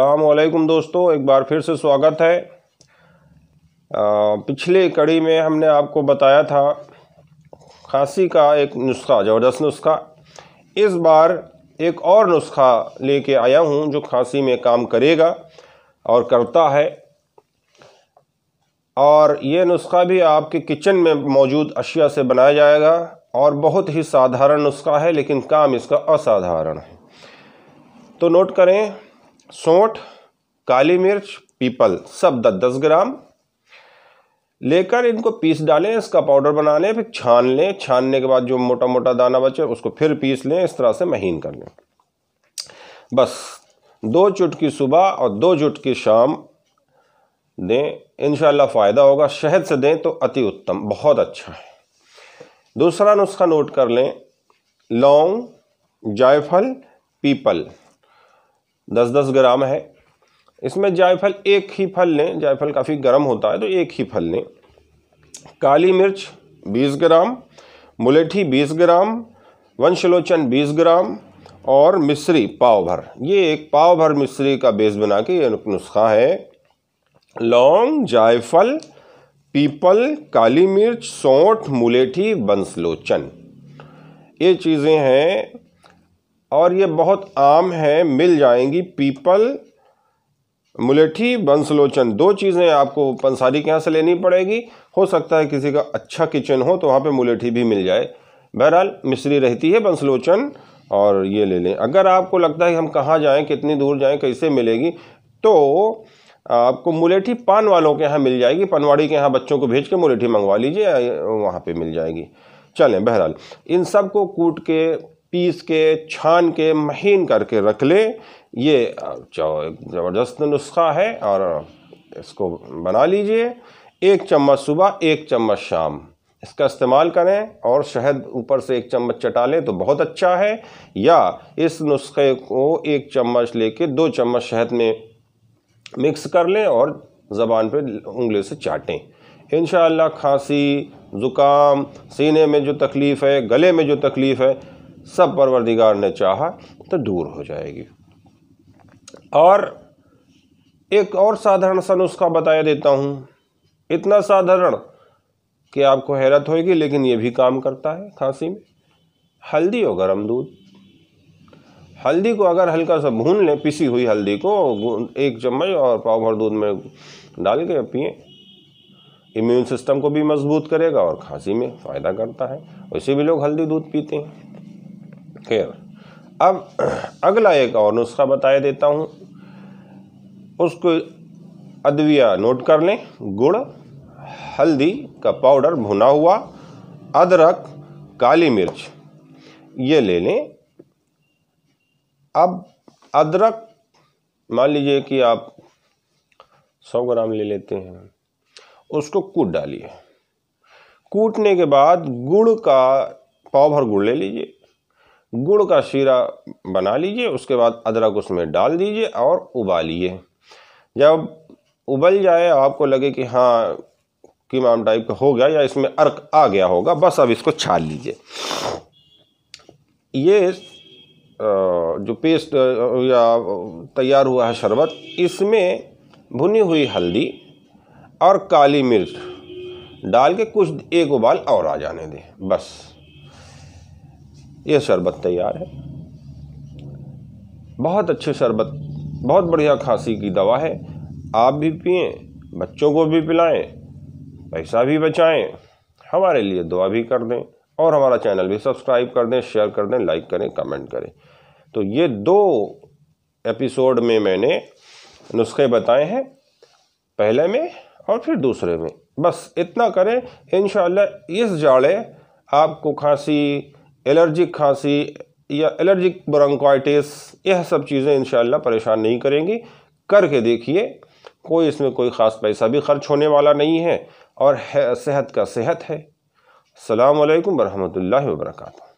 असलकुम दोस्तों एक बार फिर से स्वागत है आ, पिछले कड़ी में हमने आपको बताया था खांसी का एक नुस्खा ज़बरदस्त नुस्खा इस बार एक और नुस्खा लेके आया हूँ जो खांसी में काम करेगा और करता है और ये नुस्खा भी आपके किचन में मौजूद अशिया से बनाया जाएगा और बहुत ही साधारण नुस्खा है लेकिन काम इसका असाधारण है तो नोट करें सौठ काली मिर्च पीपल सब दस दस ग्राम लेकर इनको पीस डालें इसका पाउडर बना लें फिर छान लें छानने के बाद जो मोटा मोटा दाना बचे उसको फिर पीस लें इस तरह से महीन कर लें बस दो चुटकी सुबह और दो चुटकी शाम दें इन फ़ायदा होगा शहद से दें तो अति उत्तम बहुत अच्छा है दूसरा नुस्खा नोट कर लें लौंग जायफल पीपल दस दस ग्राम है इसमें जायफल एक ही फल लें जायफल काफ़ी गर्म होता है तो एक ही फल लें काली मिर्च बीस ग्राम मुलेठी बीस ग्राम वंशलोचन बीस ग्राम और मिश्री पाव भर ये एक पाव भर मिश्री का बेस बना के ये नुस्खा है लौंग जायफल पीपल काली मिर्च सौंठ मुलेठी बंसलोचन ये चीज़ें हैं और ये बहुत आम है मिल जाएंगी पीपल मुलेठी बंसलोचन दो चीज़ें आपको पंसारी के यहाँ से लेनी पड़ेगी हो सकता है किसी का अच्छा किचन हो तो वहाँ पे मुलेठी भी मिल जाए बहरहाल मिश्री रहती है बंसलोचन और ये ले लें अगर आपको लगता है कि हम कहाँ जाएँ कितनी दूर जाएँ कैसे मिलेगी तो आपको मुलेठी पान वालों के यहाँ मिल जाएगी पनवाड़ी के यहाँ बच्चों को भेज के मुलेठी मंगवा लीजिए वहाँ पर मिल जाएगी चलें बहरहाल इन सब को कूट के पीस के छान के महीन करके रख ले ये ज़बरदस्त नुस्खा है और इसको बना लीजिए एक चम्मच सुबह एक चम्मच शाम इसका इस्तेमाल करें और शहद ऊपर से एक चम्मच चटा लें तो बहुत अच्छा है या इस नुस्खे को एक चम्मच लेके दो चम्मच शहद में मिक्स कर लें और ज़बान पे उंगली से चाटें इन खांसी ज़ुकाम सीने में जो तकलीफ़ है गले में जो तकलीफ़ है सब परवरदिगार ने चाहा तो दूर हो जाएगी और एक और साधारण सा नुस्खा बताया देता हूँ इतना साधारण कि आपको हैरत होगी लेकिन ये भी काम करता है खांसी में हल्दी और गर्म दूध हल्दी को अगर हल्का सा भून लें पिसी हुई हल्दी को एक चम्मच और पाव भर दूध में डाल के पिए इम्यून सिस्टम को भी मजबूत करेगा और खांसी में फ़ायदा करता है वैसे भी लोग हल्दी दूध पीते हैं खैर अब अगला एक और नुस्खा बता देता हूँ उसको अदविया नोट कर लें गुड़ हल्दी का पाउडर भुना हुआ अदरक काली मिर्च ये ले लें अब अदरक मान लीजिए कि आप सौ ग्राम ले लेते हैं उसको कूट डालिए कूटने के बाद गुड़ का पाव भर गुड़ ले लीजिए गुड़ का शीरा बना लीजिए उसके बाद अदरक उसमें डाल दीजिए और उबालिए जब उबल जाए आपको लगे कि हाँ किमाम टाइप का हो गया या इसमें अर्क आ गया होगा बस अब इसको छाल लीजिए ये जो पेस्ट या तैयार हुआ है शरबत इसमें भुनी हुई हल्दी और काली मिर्च डाल के कुछ एक उबाल और आ जाने दें बस ये शरबत तैयार है बहुत अच्छे शरबत बहुत बढ़िया खांसी की दवा है आप भी पिए बच्चों को भी पिलाएं पैसा भी बचाएं हमारे लिए दुआ भी कर दें और हमारा चैनल भी सब्सक्राइब कर दें शेयर कर दें लाइक करें कमेंट करें तो ये दो एपिसोड में मैंने नुस्खे बताए हैं पहले में और फिर दूसरे में बस इतना करें इन इस जाड़े आपको खांसी एलर्जिक खांसी या एलर्जिक ब्रोंकाइटिस यह सब चीज़ें इन परेशान नहीं करेंगी करके देखिए कोई इसमें कोई ख़ास पैसा भी खर्च होने वाला नहीं है और है, सेहत का सेहत है अल्लाम वरहमल वर्का